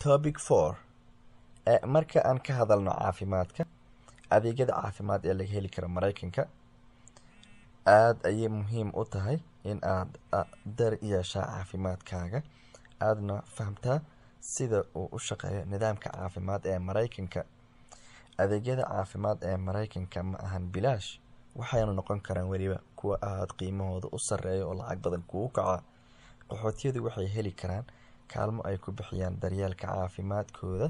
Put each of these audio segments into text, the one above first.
Topic 4 ee marka aan ka hadalno caafimaadka adeegyada caafimaad ee laga heli karo maraykanka aada ayay muhiim u tahay in aad dar yeeshaa caafimaadkaaga aadna fahmtaa sida uu u shaqeeyo nidaamka caafimaad ee maraykanka adeegyada caafimaad ee maraykanka ma ahan bilaash waxayna noqon karaan weliba kuwa aada qiimahooda u sarreeya oo lacag badan kugu kaca qaxootiyadu waxay heli karaan kaalmo ay ku bixiyaan daryeelka caafimaadkooda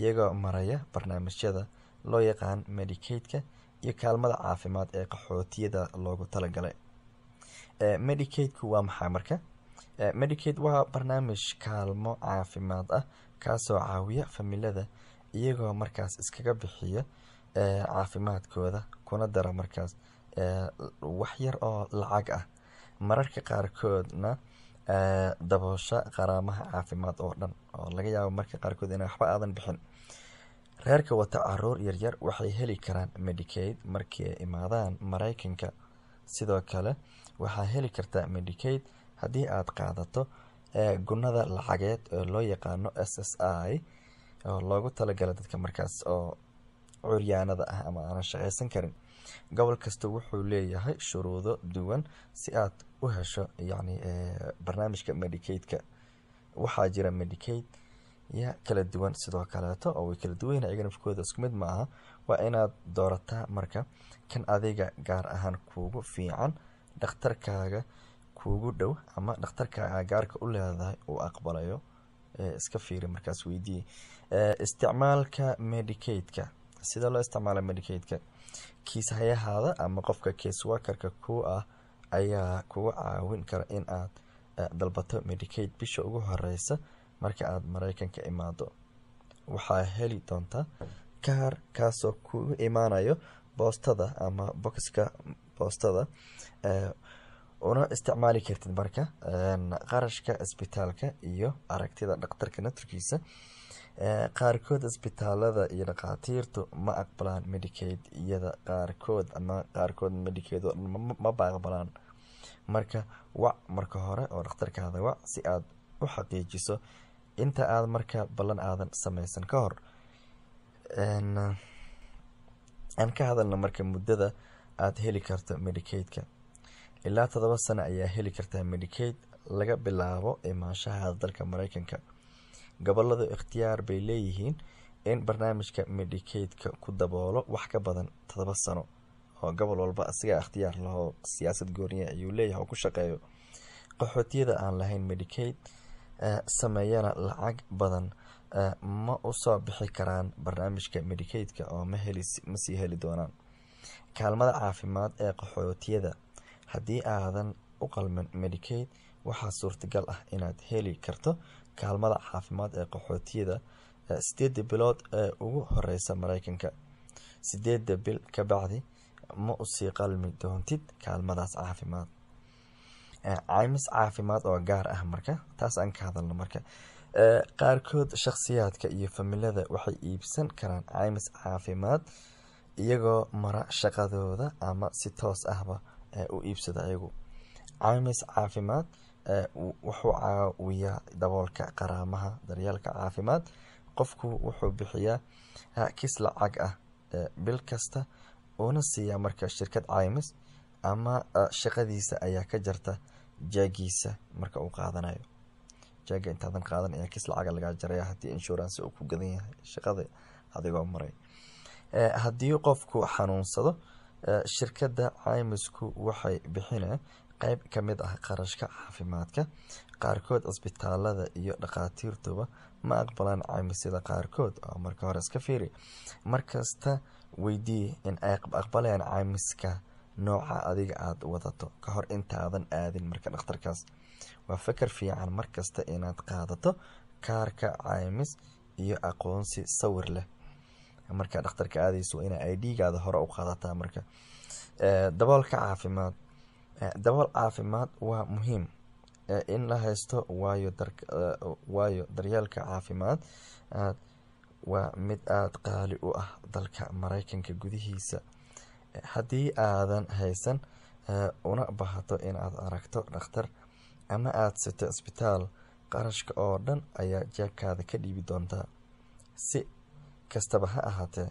iyagoo maraya barnaamijyada loo yaqaan medikaidka iyo kaalmada caafimaad ee qaxootiyada loogu talagalay medikaidku waa maxaa marka medikaid waa barnaamij kaalmo caafimaad ah kaasoo caawiya familada iyagoo markaas iskaga bixiya caafimaadkooda kuna dara markaas wax yar oo lacag ah mararka qaarkoodna daboosha qaraamaha caafimaad oo dhan oo laga yaabo marka qaarkood inay waxba aadan bixin reerka wata caruur yaryar waxay heli karaan medicaid markii ay imaadaan maraykanka sidoo kale waxaa heli kartaa medicaid haddii aad qaadato gunnada lacageed ee loo yaqaano s s i oo loogu talagala dadka markaas oo curyaanada ah ama aanan shaqaysan karin gobol kasta wuxuu leeyahay shuruudo duwan si aad u hesho yani eh, barnaamijka medicade waxaa jira medicade ya kala duwan sidoo kaleeto oo way kala duwan yihin ayagana afkooda isku mid ma aha waa inaad doorataa marka kan adiga gaar ahaan kuugu fiican dhakhtarkaaga kuugu dhow ama dhakhtarkaaga gaarka u leedahay uu aqbalayo eh, iska fiiri markaas weydii eh, isticmaalka medicade sida loo isticmaala medicade kiishayahaada ama qofka keeswakarka ku ah ayaa kugu caawin kara in aad eh, dalbato medicade bisha ugu horeysa marka aad mareykanka imaado waxaa heli doontaa kaar kaasoo kuu imaanayo boostada ama boxka boostada eh, una isticmaali kartid marka eh, qarashka isbitaalka iyo aragtida dhakhtarka nafturkiisa qaarkood isbitaalada iyo dhakhaatiirtu ma aqbalaan medicaid iyada qaarkood ama qaarkood medicaid oo dhan maba aqbalaan marka wac marka hore oo dhakhtarkaada wac si aad u xaqiijiso inta aad marka ballan aadan samaysan ka hor aan ka hadalna marka muddada aad heli karto medicaidka ilaa todoba sano ayaa heli kartaa medicaid laga bilaabo imaanshaha dalka mareykanka Gobolladu ikhtiyaar bay leeyihiin in barnaamijka medicaid ku daboolo wax ka badan todoba sano oo gobol walba isagaa ikhtiyaar lahoo siyaasad gooniya ayuu leeyahay oo ku shaqeeyo. Qaxootiyada aan lahayn Medicaid eh, sameeyana lacag badan eh, ma u soo bixi karaan barnaamijka medicaid oo ma sii heli doonaan. Kaalmada caafimaad ee qaxootiyada haddii aadan u qalmin Medicaid waxaa suurtagal ah inaad heli karto kaalmada caafimaad ee qaxootiyada sideedda bilood ee ugu horeysa mareykanka sideedda bil ka bacdi ma usii qalmi doontid kaalmadaas caafimaad caymis caafimaad oo gaar ah marka taas aan ka hadalno marka qaarkood shaqsiyaadka iyo familada waxay iibsan karaan caymis caafimaad iyagoo mara shaqadooda ama si toos ahba u iibsada iyagu caymis caafimaad Eh, wuxuu caawiyaa daboolka qaraamaha daryeelka caafimaad qofku wuxuu bixiyaa kis lacag ah eh, bil kasta uuna siiyaa marka shirkad caymis ama eh, shaqadiisa ayaa ka jarta jaagiisa marka uu qaadanayo jaaga intaadan qaadan ayaa kis lacaga lagaa jaraya haddii inshuraansi uu ku gadan yahay shaqada adigoo maray haddii qofku xanuunsado shirkada caymisku waxay bixinaa qayb ka mid ah qarashka caafimaadka qaarkood cisbitaalada iyo dhakhaatiirtuba ma aqbalaan caymisyada qaarkood oo marka hore iska fiiri markasta weydii in ay aqbalayaan caymiska nooca adiga aada wadato ka hor intaadan aadin marka dhakhtarkaas waa fakar fiican markasta inaad qaadato kaarka caymis iyo aqoonsi sawir leh markaa dhakhtarka aadayso waa inaa idgaada hore u qaadataa marka daboolka caafimaad Eh, dabool caafimaad waa muhiim eh, in la haysto waayo eh, daryeelka caafimaad waa mid aada qaali u ah dalka mareykanka gudihiisa haddii aadan haysan una baahato inaad aragto dhakhtar ama aada sito isbitaal qarashka oo dhan ayaa jeebkaada ka dhiibi doontaa si kastaba ha ahaatee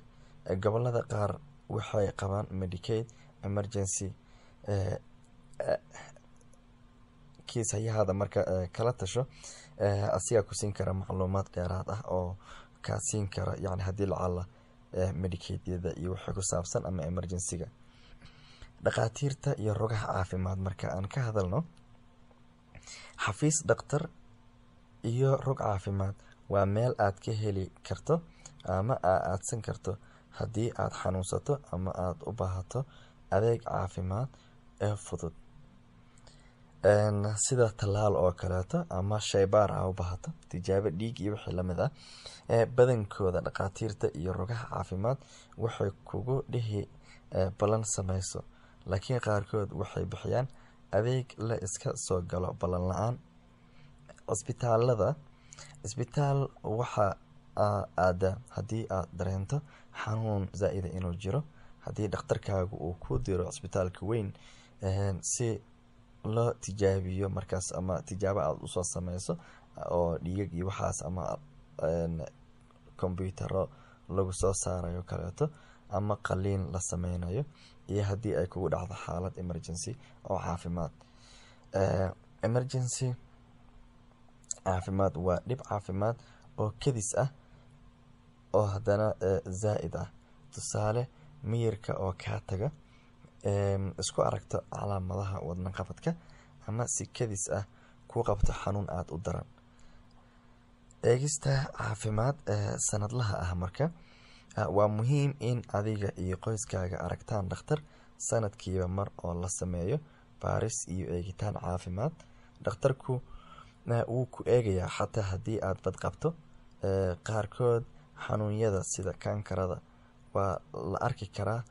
gobolada qaar waxay qabaan medicaid emergency kiishayahaada marka eh, kala tasho eh, asigaa ku siin kara macluumaad dheeraad ah oo kaa siin kara yani haddii lacala eh, medicadyada iyo wixii ku saabsan ama emergencyga dhakhaatiirta iyo rogaha caafimaad marka aan ka hadalno xafiis dhaktar iyo rog caafimaad waa meel aad ka heli karto ama aa aadsan karto haddii aad xanuunsato ama aad u baahato adeeg caafimaad ee fudud sida talaal oo kaleeto ama shaybaar ha u bahato tijaabo dhiig iyo wixii lamid ah ee badankooda dhaqaatiirta iyo rugaha caafimaad waxay kugu dhihi ballan samayso laakiin qaarkood waxay bixiyaan adeeg la iska soo galo ballan la-aan cisbitaalada cisbitaal waxaa aada haddii aad dareento xanuun zaa-ida inuu jiro haddii dhakhtarkaagu uu ku diro cisbitaalka weyn si loo tijaabiyo markaas ama tijaabo aada usoo sameyso ah, oo dhiigag iyo waxaas ama combyutaro lagu soo saarayo kaleeto ama qaliin la sameynayo iyo haddii ay kugu dhacdo xaalad emergency oo caafimaad eh, emergency caafimaad waa dhib caafimaad oo kadis ah oo haddana eh, zaa-id ah tusaale miyirka oo kaa taga isku aragto calaamadaha wadna qabadka ama si kadis ah ku qabto xanuun aada u daran eegista caafimaad ee sanadlaha ah marka ah, waa muhiim in adiga iyo qoyskaaga aragtaan dhakhtar sanadkiiba mar oo la sameeyo baaris iyo eegitaan caafimaad dhakhtarku eh, wuu ku eegayaa xataa haddii aad bad qabto eh, qaarkood xanuunyada sida kankarada waa la arki karaa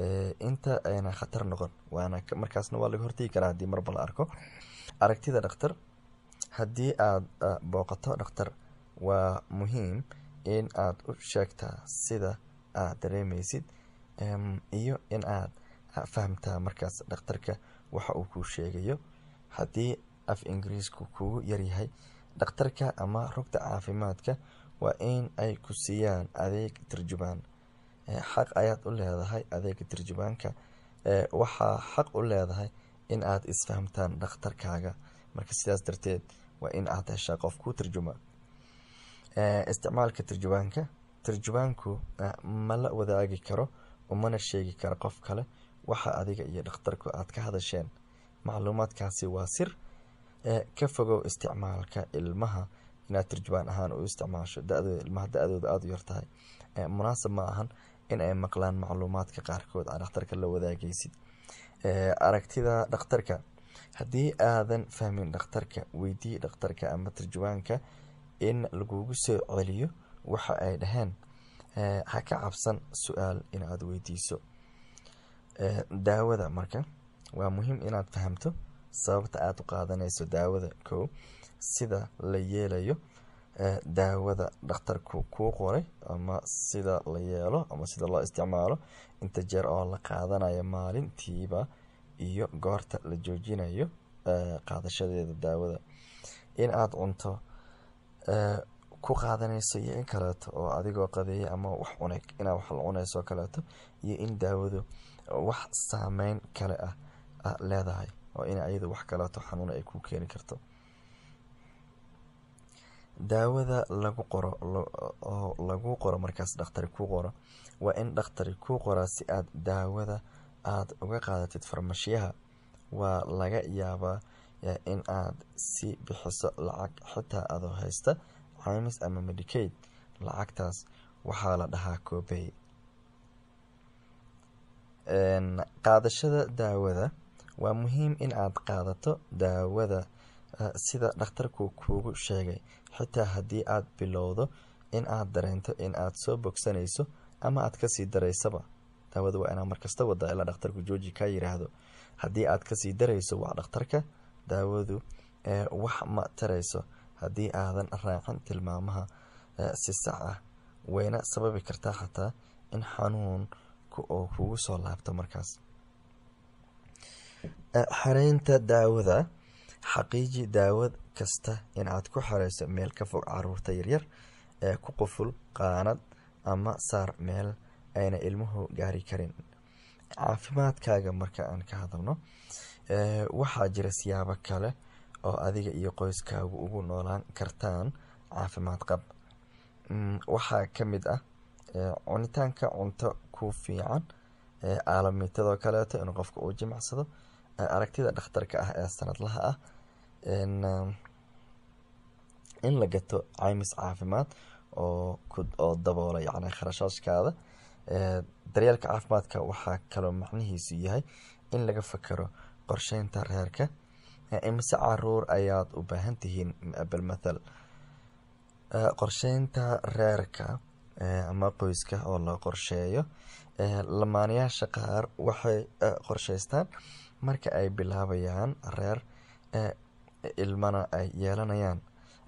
Eh, inta ayna khatar noqon waana markaasna waa laga hortegi karaa haddii marba la arko aragtida dhakhtar haddii aada ah, booqato dhakhtar waa muhiim in aad u sheegtaa sida aad dareemaysid ehm, iyo in aad ah, fahamtaa markaas dhakhtarka waxa uu kuu sheegayo haddii af ingiriisku kugu yaryahay dhakhtarka ama rugta caafimaadka waa in ay ku siiyaan adeeg turjumaan xaq ayaad u leedahay adeega tarjumaanka waxaa xaq u leedahay in aad isfahmtaan dhakhtarkaaga marka sidaas darteed waa in aad heshaa qof kuu turjuma isticmaalka turjumaanka turjumaanku ma la wadaagi karo umana sheegi karo qof kale waxa adiga iyo dhakhtarku aad ka hadasheen macluumaadkaasi waa sir ka fogow isticmaalka ilmaha inaad turjumaan ahaan u isticmaasho dadooda ilmaha da aada u yartahay munaasab ma ahan in ay maqlaan macluumaadka qaarkood aa dhakhtarka la wadaagaysid aragtida dhakhtarka haddii aadan fahmin dhakhtarka weydii dhakhtarka ama turjubaanka in lagugu soo celiyo waxa ay dhaheen ha ka cabsan su-aal inaad weydiiso daawada marka waa muhiim inaad fahamto sababta aada u qaadanayso daawada kow sida la yeelayo daawada dhakhtarku kuu qoray ama sida la yeelo ama sida loo isticmaalo inta jeer oo la qaadanayo maalintiiba iyo goorta la joojinayo qaadashadeeda daawada in aada cunto ku qaadanayso iyo in kaleeto oo adigoo qadeeya ama wax cunay inaad wax la cunayso kaleeto iyo in daawadu wax saameyn kale ah, ah leedahay oo in ayada wax kaleeto xanuun ay ku keeni karto daawada lagu qoro oo lagu qoro markaas dhakhtari ku qoro waa in dhakhtari kuu qoraa si aad daawada aad uga qaadatid farmashiyaha waa laga yaabaa in aad sii bixiso lacag xitaa adoo haysta caymis ama medicade lacagtaas waxaa la dhahaa koobey qaadashada daawada waa muhiim in aad qaadato daawada Ah, sida dhakhtarku kuugu sheegay xitaa haddii aad bilowdo in aad dareento in aad soo bogsanayso ama aad kasii daraysaba daawadu waa inaa markasta wadaa ilaa dhakhtarku jooji kaa yidhaahdo haddii aad kasii darayso waa dhakhtarka daawadu eh, wax ma tarayso haddii aadan raacin tilmaamaha eh, si sax ah wayna sababi kartaa xataa in xanuun oo kugu soo laabto markaas eh, xareynta daawada Xaqiiji daawad kasta in aad ku xirayso meel ka fog caruurta yaryar ee ku quful qaanad ama saar meel ayna ilmuhu gaari karin. Caafimaadkaaga marka aan ka hadalno, waxaa jira siyaabo kale oo adiga iyo qoyskaagu ugu noolaan kartaan caafimaad qab. Mm, waxaa ka mid ah cunitaanka cunto ku fiican, ee kaleeto in qofka uu jimicsado aragtida dhakhtarka ah ee sanadlaha ah um, in la gato caymis caafimaad oo daboola yan kharashaashkaada daryeelka caafimaadka waxaa kaloo macnihiisu yahay in laga fakero qorsheynta reerka imise caruur ayaad u baahan tihiin balmathal qorsheynta reerka ama qoyska oo la qorsheeyo lamaanayaasha qaar waxay qorsheystaan marka ay bilaabayaan reer ilmana ay yeelanayaan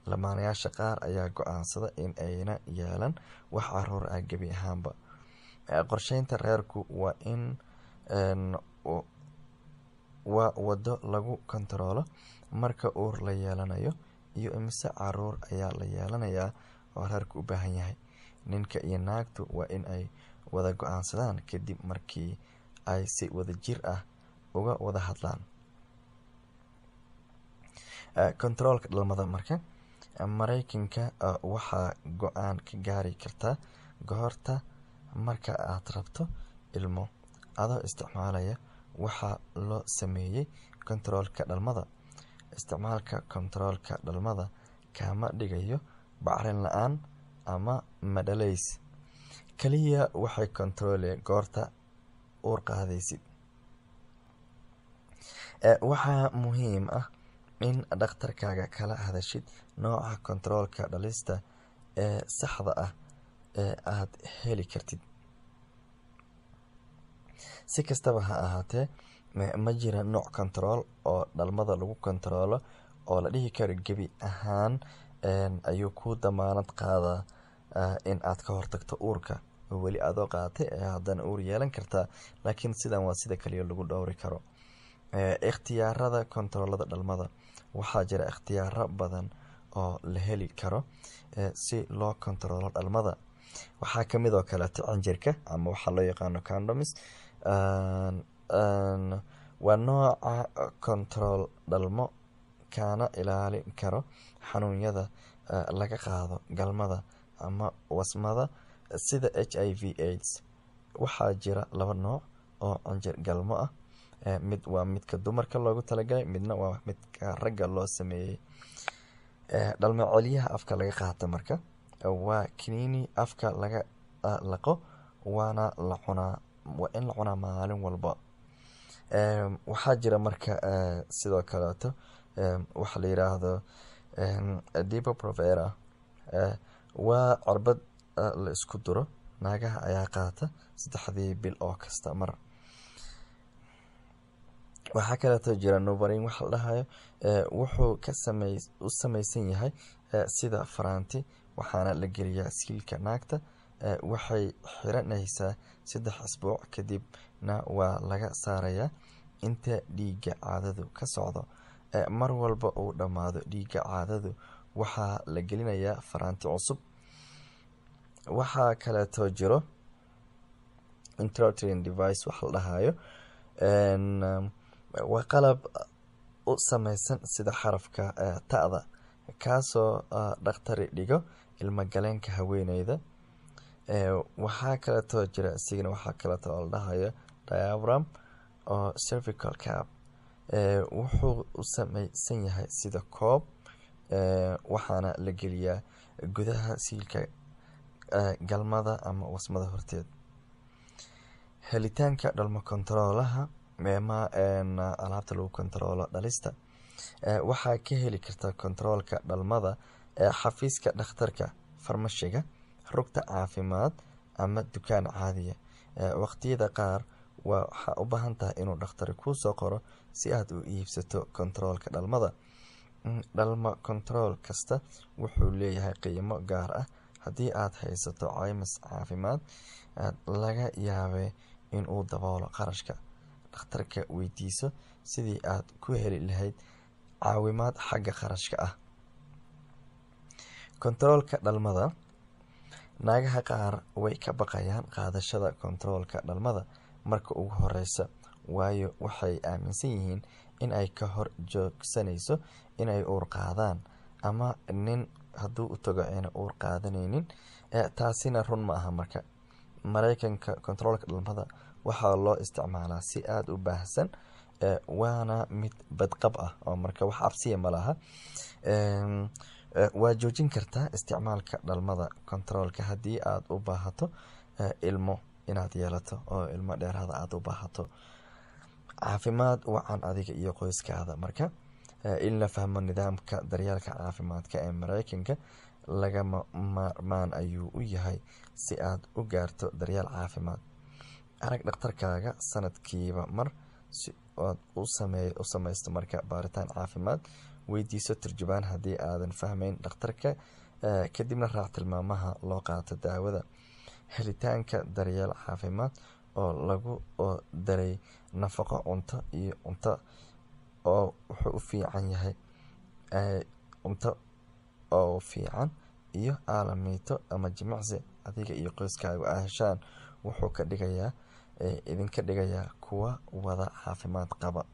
lamaanayaasha qaar ayaa go-aansada in ayna yeelan wax caruur ah gebi ahaanba qorsheynta reerku waa in waa wado lagu kontaroolo marka uur la yeelanayo iyo imise caruur ayaa la yeelanayaa oo reerku u baahan yahay ninka iyo naagtu waa in ay wada go-aansadaan kadib markii ay si wada jir ah uga wada hadlaan kontaroolka eh, dhalmada marka eh, mareykanka eh, waxaa go-aan ka gaari kartaa goorta marka aad rabto ilmo adoo isticmaalaya waxaa loo sameeyey kontaroolka dhalmada isticmaalka kontaroolka dhalmada kama dhigayo bacrin la-aan ama madhalays kaliya waxay kontaroole goorta uur qaadaysid Eh, waxaa muhiim ah in dhakhtarkaaga kala hadashid nooca kontaroolka dhalista ee saxda ah ee aad heli kartid. Si kastaba ha ahaatee, ma jira nooc kontarool oo dhalmada lagu kontaroolo oo la dhihi karo gebi ahaan ayuu kuu damaanad qaadaa ah, in aad ka hortagto uurka, oo weli adoo qaatay ee haddana uur yeelan kartaa. Laakiin sidan waa sida kaliya lagu dhowri karo ikhtiyaarada kontaroolada dhalmada waxaa jira ikhtiyaaro badan oo la heli karo si loo kontaroolo dhalmada waxaa kamid oo kaleeto cinjirka ama waxaa loo yaqaano condoms waa nooca kontarool dhalmo kaana ilaalin karo xanuunyada laga qaado galmada ama wasmada sida h i v aids waxaa jira laba nooc oo cinjir galmo ah Eh, mid waa midka dumarka loogu talagalay midna waa midka ragga loo sameeyey eh, dhalmo celiyaha afka laga qaata marka eh, waa kaniini afka laga ah, laqo waana la cunaa waa in la cunaa maalin walba waxaa jira marka sidoo kaleeto waxa la yiraahdo dipo provera waa cirbad ah, la isku duro naagaha ayaa qaata saddexdii bil oo kasta mar waxaa kaleeto jira nubarin waxa la dhahayo wuxuu u samaysan yahay sida faraanti waxaana la geliyaa siilka naagta waxay xiranaysaa saddex isbuuc kadibna waa laga saarayaa inta dhiigga caadadu ka socdo mar walba uu dhammaado dhiigga caadadu waxaa la gelinayaa faraanti cusub waxaa kaleeto jiro intertrin device wax la dhahayo waa qalab uh, u samaysan sida xarafka uh, ta-da kaasoo uh, dhakhtari dhigo ilmagaleenka haweeneyda waxaa kaletoo jira isigana waxaa kaleeto la dhahayo diabram oo cervical cab wuxuu u samaysan yahay sida koob waxaana la geliyaa gudaha siilka galmada ama wasmada horteed helitaanka dhalmo kontaroolaha meema uh, alaabta lagu kontaroolo dhalista uh, waxaa ka heli karta kontaroolka dhalmada ee uh, xafiiska dhakhtarka farmashiga rugta caafimaad ama dukaan caadiya waqtiyada qaar waxaa u baahan tahay inuu dhakhtari kuu soo qoro si aad u iibsato kontaroolka dhalmada mm, dhalmo kontarool kasta wuxuu leeyahay qiimo gaar ah haddii aad haysato caymis caafimaad laga yaabee inuu daboolo qarashka dhakhtarka weydiiso sidii aad ku heli lahayd caawimaad xagga kharashka ah kontaroolka dhalmada naagaha qaar way ka baqayaan qaadashada kontaroolka dhalmada marka ugu horeysa waayo waxay aaminsan yihiin in ay ka hor joogsanayso inay uur qaadaan ama nin hadduu u tago ayna uur qaadanaynin taasina run ma aha marka maraykanka kontaroolka dhalmada waxaa loo isticmaalaa si aada u baahsan eh, waana mid badqab ah oo marka wax cabsiya malaha ehm, eh, waa joojin kartaa isticmaalka dhalmada controolka haddii aada u baahato eh, ilmo inaad yeelato oo ilmo dheerada ah aada u baahato caafimaad wacan adiga iyo qoyskaada marka in la fahmo nidaamka daryaalka caafimaadka ee mareykanka lagama maarmaan ayuu u yahay si aad u gaarto daryaal caafimaad Arag dhakhtarkaaga sanadkiiba mar si aad u samaysto marka baaritaan caafimaad. Weydiiso turjubaan haddii aadan fahmayn dhakhtarka, eh, kadibna raac tilmaamaha loo qaato daawada. Helitaanka daryeel caafimaad oo lagu daray nafaqo, cunto, iyo cunto oo eh, fiican iyo aalamiito ama jimicsi adiga iyo qoyskaagu aad Wuxuu ka dhigayaa ee idinka dhigaya kuwa wada caafimaad qaba